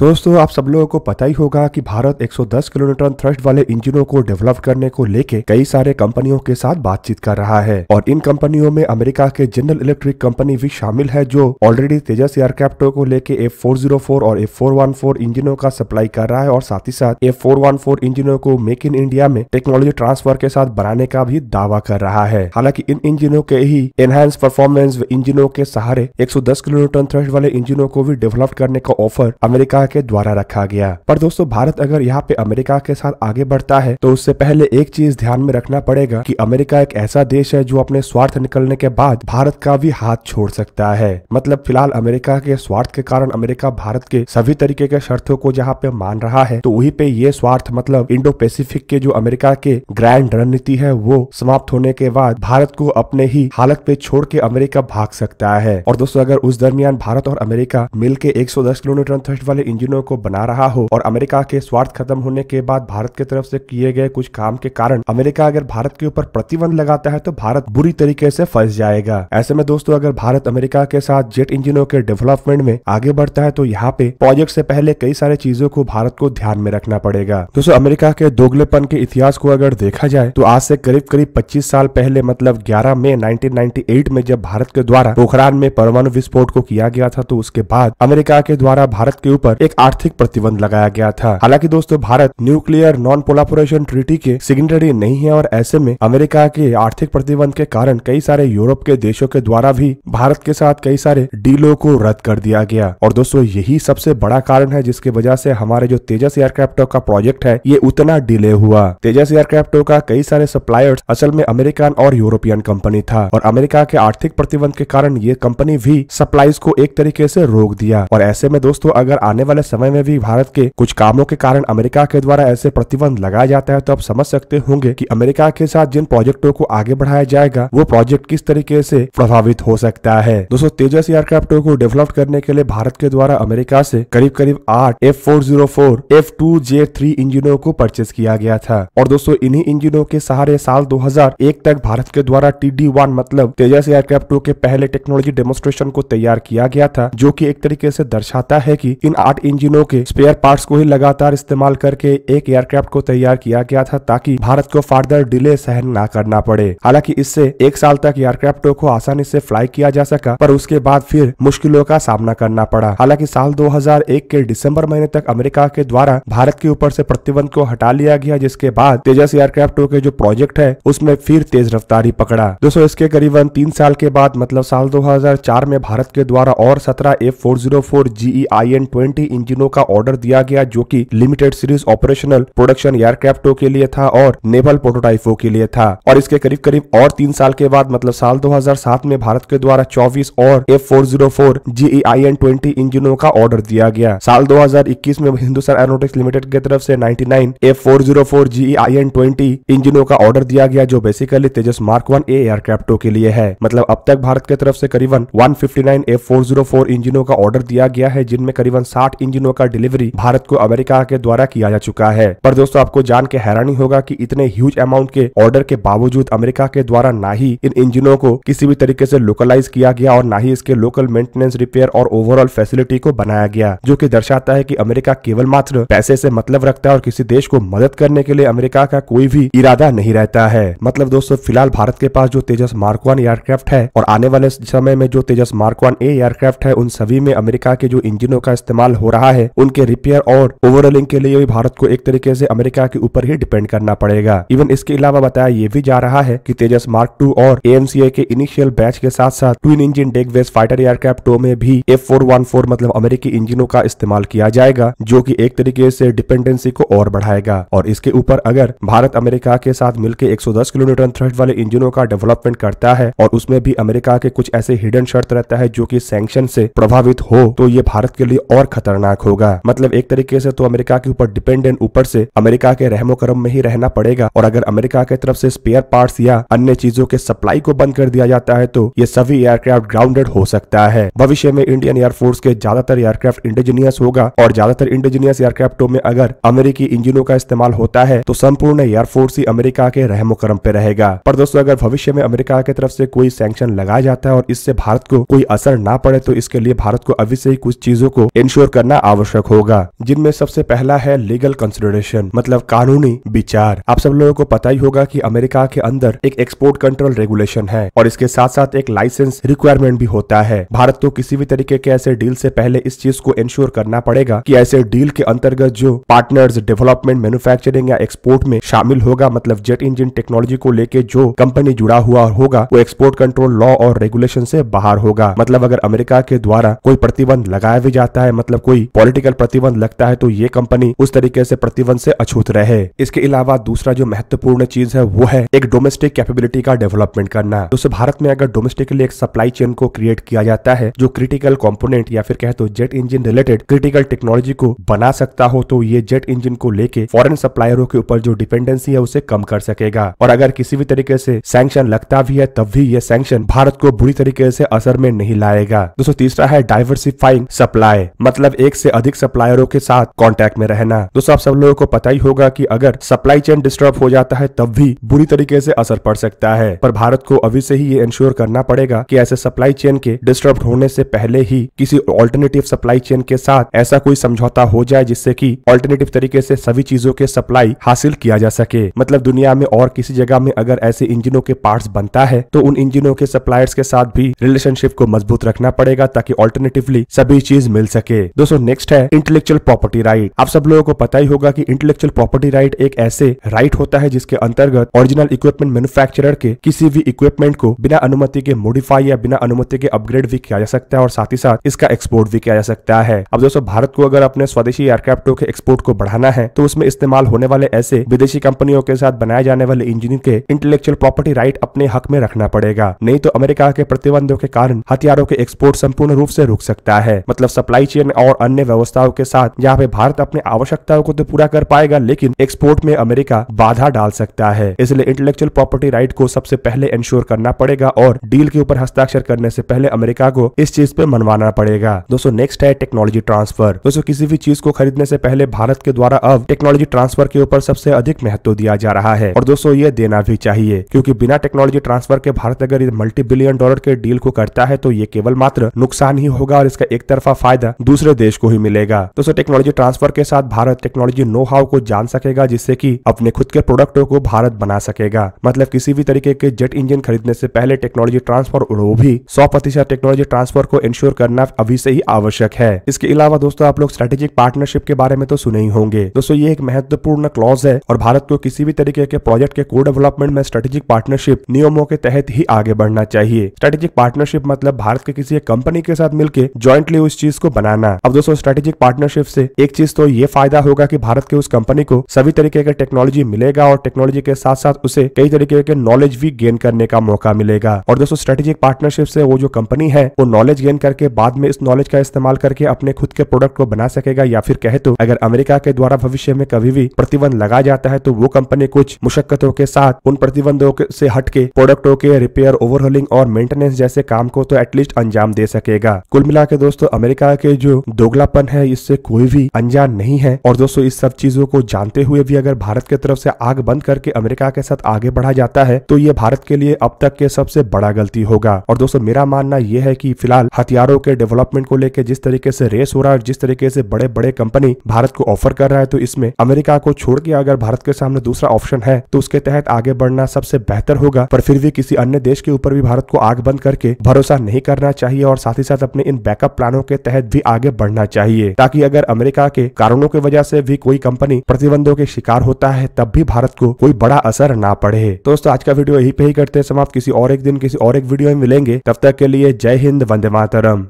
दोस्तों आप सब लोगों को पता ही होगा कि भारत 110 किलोमीटर थ्रस्ट वाले इंजनों को डेवलप करने को लेके कई सारे कंपनियों के साथ बातचीत कर रहा है और इन कंपनियों में अमेरिका के जनरल इलेक्ट्रिक कंपनी भी शामिल है जो ऑलरेडी तेजस एयरक्राफ्टों को लेके एफ फोर और एफ फोर इंजनों का सप्लाई कर रहा है और साथ ही साथ एफ फोर इंजनों को मेक इन इंडिया में टेक्नोलॉजी ट्रांसफर के साथ बनाने का भी दावा कर रहा है हालांकि इन इंजनों के ही एनहांस परफॉर्मेंस इंजनों के सहारे दस किलोमीटर थ्रस्ट वाले इंजनों को भी डेवलप करने का ऑफर अमेरिका के द्वारा रखा गया पर दोस्तों भारत अगर यहाँ पे अमेरिका के साथ आगे बढ़ता है तो उससे पहले एक चीज ध्यान में रखना पड़ेगा की अमेरिका एक ऐसा देश है जो अपने स्वार्थ निकलने के बाद भारत का भी हाथ छोड़ सकता है मतलब फिलहाल अमेरिका के स्वार्थ के कारण अमेरिका भारत के सभी तरीके के शर्तों को जहाँ पे मान रहा है तो वही पे ये स्वार्थ मतलब इंडो पैसिफिक के जो अमेरिका के ग्रैंड रणनीति है वो समाप्त होने के बाद भारत को अपने ही हालत पे छोड़ के अमेरिका भाग सकता है और दोस्तों अगर उस दरमियान भारत और अमेरिका मिल के 110 किलोमीटर वाले इंजनों को बना रहा हो और अमेरिका के स्वार्थ खत्म होने के बाद भारत की तरफ से किए गए कुछ काम के कारण अमेरिका अगर भारत के ऊपर प्रतिबंध लगाता है तो भारत बुरी तरीके से फंस जाएगा ऐसे में दोस्तों अगर भारत अमेरिका के साथ जेट इंजनों के डेवलपमेंट में आगे बढ़ता है तो यहाँ पे प्रोजेक्ट से पहले कई सारे चीजों को भारत को ध्यान में रखना पड़ेगा दोस्तों अमेरिका के दोगलेपन के इतिहास को अगर देखा जाए तो आज से करीब करीब पच्चीस साल पहले मतलब ग्यारह मई नाइनटीन में जब भारत के द्वारा पोखरान में परमाणु विस्फोट को किया गया था तो उसके बाद अमेरिका के द्वारा भारत के ऊपर एक आर्थिक प्रतिबंध लगाया गया था हालांकि दोस्तों Bharat nuclear non proliferation treaty के सिग्नेटरी नहीं है और ऐसे में अमेरिका के आर्थिक प्रतिबंध के कारण कई सारे यूरोप के देशों के द्वारा भी भारत के साथ कई सारे डीलों को रद्द कर दिया गया और दोस्तों यही सबसे बड़ा कारण है जिसकी वजह से हमारे जो तेजस एयरक्राफ्टो का प्रोजेक्ट है ये उतना डिले हुआ तेजस एयरक्राफ्टो का कई सारे सप्लायर्स असल में अमेरिकन और यूरोपियन कंपनी था और अमेरिका के आर्थिक प्रतिबंध के कारण ये कंपनी भी सप्लाईज को एक तरीके से रोक दिया और ऐसे में दोस्तों अगर आने वाले वाले समय में भी भारत के कुछ कामों के कारण अमेरिका के द्वारा ऐसे प्रतिबंध लगाया जाता है तो आप समझ सकते होंगे की अमेरिका के साथ जिन प्रोजेक्टों को आगे बढ़ाया जाएगा वो प्रोजेक्ट किस तरीके से प्रभावित हो सकता है दोस्तों तेजस एयरक्राफ्टों को डेवलप करने के लिए भारत के द्वारा अमेरिका से करीब करीब आठ F four zero four F two J three इंजिनों को परचेज किया गया था और दोस्तों इन्हीं इंजिनों के सहारे साल 2001 तक भारत के द्वारा टी डी वन मतलब तेजस एयरक्राफ्ट के पहले टेक्नोलॉजी डेमोन्स्ट्रेशन को तैयार किया गया था जो की एक तरीके से दर्शाता है की इन आठ इंजिनों के स्पेयर पार्ट्स को ही लगातार इस्तेमाल करके एक एयरक्राफ्ट को तैयार किया गया था ताकि भारत को फार्दर डिले सहन न करना पड़े हालांकि इससे एक साल तक एयरक्राफ्टों को आसानी से फ्लाई किया जा सका पर उसके बाद फिर मुश्किलों का सामना करना पड़ा हालांकि साल 2001 के दिसंबर महीने तक अमेरिका के द्वारा भारत के ऊपर से प्रतिबंध को हटा लिया गया जिसके बाद तेजस एयरक्राफ्टों के जो प्रोजेक्ट है उसमें फिर तेज रफ्तारी पकड़ा दोस्तों इसके करीबन तीन साल के बाद मतलब साल दो में भारत के द्वारा और सत्रह F four zero four G I N twenty इंजनों का ऑर्डर दिया गया जो कि लिमिटेड सीरीज ऑपरेशनल प्रोडक्शन एयरक्राफ्टों के लिए था और नेवल प्रोटोटाइपों के लिए था और इसके करीब करीब और तीन साल के बाद मतलब साल 2007 में भारत के द्वारा 24 और F four zero four G इंजिनों का ऑर्डर दिया गया साल 2021 में हिंदुस्तान एरोनोटिक्स लिमिटेड की तरफ से nine F four zero four G इंजिनों का ऑर्डर दिया गया जो basically Tejas mark one A एयरक्राफ्टों के लिए है मतलब अब तक भारत की तरफ से करीबन one fifty nine F four zero four इंजिनों का ऑर्डर दिया गया है जिनमें करीबन साठ इंजनों का डिलीवरी भारत को अमेरिका के द्वारा किया जा चुका है पर दोस्तों आपको जान के हैरानी होगा की इतने ह्यूज अमाउंट के ऑर्डर के बावजूद अमेरिका के द्वारा ना ही इन इंजनों को किसी भी तरीके से लोकलाइज किया गया और ना ही इसके लोकल मेंटेनेंस रिपेयर और ओवरऑल फैसिलिटी को बनाया गया जो की दर्शाता है की अमेरिका केवल मात्र पैसे ऐसी मतलब रखता है और किसी देश को मदद करने के लिए अमेरिका का कोई भी इरादा नहीं रहता है मतलब दोस्तों फिलहाल भारत के पास जो तेजस मार्कवान एयरक्राफ्ट है और आने वाले समय में जो तेजस मार्कवान वन एयरक्राफ्ट है उन सभी में अमेरिका के जो इंजनों का इस्तेमाल हो रहा है उनके रिपेयर और ओवरऑलिंग के लिए भी भारत को एक तरीके से अमेरिका के ऊपर ही डिपेंड करना पड़ेगा इवन इसके अलावा बताया ये भी जा रहा है की तेजस मार्क टू और ए के इनिशियल बैच के साथ साथ twin engine deck based fighter aircraft टो में भी एफ मतलब अमेरिकी इंजिनों का इस्तेमाल किया जाएगा जो की एक तरीके से डिपेंडेंसी को और बढ़ाएगा और इसके ऊपर अगर भारत अमेरिका के साथ मिलकर एक किलोमीटर थ्रेड वाले इंजिनों का डेवलपमेंट करता है और उसमें भी अमेरिका के कुछ ऐसे हिडन शर्त रहता है जो की सैंक्शन से प्रभावित हो तो ये भारत के लिए और खतरनाक खतरनाक होगा मतलब एक तरीके से तो अमेरिका के ऊपर डिपेंडेंट ऊपर से अमेरिका के रहमो करम में ही रहना पड़ेगा और अगर अमेरिका के तरफ से स्पेयर पार्ट या अन्य चीजों के सप्लाई को बंद कर दिया जाता है तो ये सभी एयरक्राफ्ट ग्राउंडेड हो सकता है भविष्य में इंडियन एयरफोर्स के ज्यादातर एयरक्राफ्ट इंडिजीनियस होगा और ज्यादातर इंडिजीनियस एयरक्राफ्टों में अगर अमेरिकी इंजिनों का इस्तेमाल होता है तो संपूर्ण एयरफोर्स ही अमेरिका के रहमो क्रम पे रहेगा पर दोस्तों अगर भविष्य में अमेरिका की तरफ से कोई सैंक्शन लगाया जाता है और इससे भारत को कोई असर ना पड़े तो इसके लिए भारत को अभी से ही कुछ चीजों को इंश्योर करना करना आवश्यक होगा जिनमें सबसे पहला है लीगल कंसिडरेशन मतलब कानूनी विचार आप सब लोगों को पता ही होगा की अमेरिका के अंदर एक एक्सपोर्ट कंट्रोल रेगुलेशन है और इसके साथ साथ एक लाइसेंस रिक्वायरमेंट भी होता है भारत को तो किसी भी तरीके के ऐसे डील से पहले इस चीज को इंश्योर करना पड़ेगा कि ऐसे डील के अंतर्गत जो पार्टनर्स डेवलपमेंट मैन्युफैक्चरिंग या एक्सपोर्ट में शामिल होगा मतलब जेट इंजन टेक्नोलॉजी को लेके जो कंपनी जुड़ा हुआ होगा वो एक्सपोर्ट कंट्रोल लॉ और रेगुलेशन से बाहर होगा मतलब अगर अमेरिका के द्वारा कोई प्रतिबंध लगाया भी जाता है मतलब कोई कोई पॉलिटिकल प्रतिबंध लगता है तो ये कंपनी उस तरीके से प्रतिबंध से अछूत रहे इसके अलावा दूसरा जो महत्वपूर्ण चीज है वो है एक डोमेस्टिक कैपेबिलिटी का डेवलपमेंट करना जैसे तो भारत में अगर डोमेस्टिकली एक सप्लाई चेन को क्रिएट किया जाता है जो क्रिटिकल कॉम्पोनेट या फिर कहे तो jet engine related critical technology को बना सकता हो तो ये जेट इंजिन को लेके फॉरेन सप्लायरों के ऊपर जो डिपेंडेंसी है उसे कम कर सकेगा और अगर किसी भी तरीके से सैंक्शन लगता भी है तब भी ये सैंक्शन भारत को बुरी तरीके से असर में नहीं लाएगा दोस्तों तीसरा है डाइवर्सिफाइंग सप्लाई मतलब एक एक से अधिक सप्लायरों के साथ कॉन्टेक्ट में रहना दोस्तों आप सब लोगों को पता ही होगा की अगर सप्लाई चेन डिस्टर्ब हो जाता है तब भी बुरी तरीके से असर पड़ सकता है पर भारत को अभी से ही ये इंश्योर करना पड़ेगा की ऐसे सप्लाई चेन के डिस्टर्ब होने से पहले ही किसी ऑल्टरनेटिव सप्लाई चेन के साथ ऐसा कोई समझौता हो जाए जिससे की ऑल्टरनेटिव तरीके से सभी चीजों के सप्लाई हासिल किया जा सके मतलब दुनिया में और किसी जगह में अगर ऐसे इंजिनों के पार्ट बनता है तो उन इंजिनों के सप्लायर्स के साथ भी रिलेशनशिप को मजबूत रखना पड़ेगा ताकि ऑल्टरनेटिवली सभी चीज मिल सके दोस्तों नेक्स्ट है इंटेलेक्चुअल प्रॉपर्टी राइट आप सब लोगों को पता ही होगा की इंटेलेक्चुअल प्रॉपर्टी राइट एक ऐसे राइट होता है जिसके अंतर्गत ओरिजिनल इक्विपमेंट मैन्युफैक्चरर के किसी भी इक्विपमेंट को बिना अनुमति के मॉडिफाई या बिना अनुमति के अपग्रेड भी किया जा सकता है और साथ ही साथ इसका एक्सपोर्ट भी किया जा सकता है अब दोस्तों भारत को अगर अपने स्वदेशी एयरक्राफ्टों के एक्सपोर्ट को बढ़ाना है तो उसमें इस्तेमाल होने वाले ऐसे विदेशी कंपनियों के साथ बनाए जाने वाले इंजीनियर के इंटेलेक्चुअल प्रॉपर्टी राइट अपने हक में रखना पड़ेगा नहीं तो अमेरिका के प्रतिबंधों के कारण हथियारों के एक्सपोर्ट संपूर्ण रूप से रुक सकता है मतलब सप्लाई चेन और अन्य व्यवस्थाओं के साथ यहाँ पे भारत अपने आवश्यकताओं को तो पूरा कर पाएगा लेकिन एक्सपोर्ट में अमेरिका बाधा डाल सकता है इसलिए इंटेलेक्चुअल प्रॉपर्टी राइट को सबसे पहले इंश्योर करना पड़ेगा और डील के ऊपर हस्ताक्षर करने से पहले अमेरिका को इस चीज पे मनवाना पड़ेगा दोस्तों नेक्स्ट है टेक्नोलॉजी ट्रांसफर दोस्तों किसी भी चीज को खरीदने से पहले भारत के द्वारा अब टेक्नोलॉजी ट्रांसफर के ऊपर सबसे अधिक महत्व दिया जा रहा है और दोस्तों ये देना भी चाहिए क्योंकि बिना टेक्नोलॉजी ट्रांसफर के भारत अगर मल्टी बिलियन डॉलर के डील को करता है तो ये केवल मात्र नुकसान ही होगा और इसका एक तरफा फायदा दूसरे देश देश को ही मिलेगा दोस्तों टेक्नोलॉजी ट्रांसफर के साथ भारत टेक्नोलॉजी नो हाउ को जान सकेगा जिससे की अपने खुद के प्रोडक्टों को भारत बना सकेगा मतलब किसी भी तरीके के जेट इंजन खरीदने से पहले टेक्नोलॉजी ट्रांसफर वो भी सौ प्रतिशत टेक्नोलॉजी ट्रांसफर को इंश्योर करना अभी से ही आवश्यक है इसके अलावा दोस्तों आप लोग स्ट्रेटेजिक पार्टनरशिप के बारे में तो सुने ही होंगे दोस्तों ये एक महत्वपूर्ण क्लॉज है और भारत को किसी भी तरीके के प्रोजेक्ट के को डेवलपमेंट में स्ट्रेटेजिक पार्टनरशिप नियमों के तहत ही आगे बढ़ना चाहिए स्ट्रेटेजिक पार्टनरशिप मतलब भारत के किसी एक कंपनी के साथ मिलकर ज्वाइंटली उस चीज को बनाना अब दोस्तों स्ट्रेटेजिक पार्टनरशिप से एक चीज तो ये फायदा होगा कि भारत के उस कंपनी को सभी तरीके का टेक्नोलॉजी मिलेगा और टेक्नोलॉजी के साथ साथ उसे कई तरीके के नॉलेज भी गेन करने का मौका मिलेगा और दोस्तों स्ट्रेटेजिक पार्टनरशिप से वो जो कंपनी है वो नॉलेज गेन करके बाद में इस नॉलेज का इस्तेमाल करके अपने खुद के प्रोडक्ट को बना सकेगा या फिर कहे तो अगर अमेरिका के द्वारा भविष्य में कभी भी प्रतिबंध लगा जाता है तो वो कंपनी कुछ मुशक्कतों के साथ उन प्रतिबंधों से हटके प्रोडक्टों के रिपेयर ओवरहोलिंग और मेंटेनेंस जैसे काम को तो एटलीस्ट अंजाम दे सकेगा कुल मिला दोस्तों अमेरिका के जो दो दोगलापन है इससे कोई भी अनजान नहीं है और दोस्तों इस सब चीजों को जानते हुए भी अगर भारत की तरफ से आग बंद करके अमेरिका के साथ आगे बढ़ा जाता है तो ये भारत के लिए अब तक के सबसे बड़ा गलती होगा और दोस्तों मेरा मानना यह है की फिलहाल हथियारों के डेवलपमेंट को लेकर जिस तरीके से रेस हो रहा है जिस तरीके से बड़े बड़े कंपनी भारत को ऑफर कर रहा है तो इसमें अमेरिका को छोड़ के अगर भारत के सामने दूसरा ऑप्शन है तो उसके तहत आगे बढ़ना सबसे बेहतर होगा पर फिर भी किसी अन्य देश के ऊपर भी भारत को आग बंद करके भरोसा नहीं करना चाहिए और साथ ही साथ अपने इन बैकअप प्लानों के तहत भी आगे बढ़ना करना चाहिए ताकि अगर अमेरिका के कारणों की वजह से भी कोई कंपनी प्रतिबंधों के शिकार होता है तब भी भारत को कोई बड़ा असर ना पड़े दोस्तों आज का वीडियो यही पे ही करते हैं समाप्त किसी और एक दिन किसी और एक वीडियो में मिलेंगे तब तक के लिए जय हिंद वंदे मातरम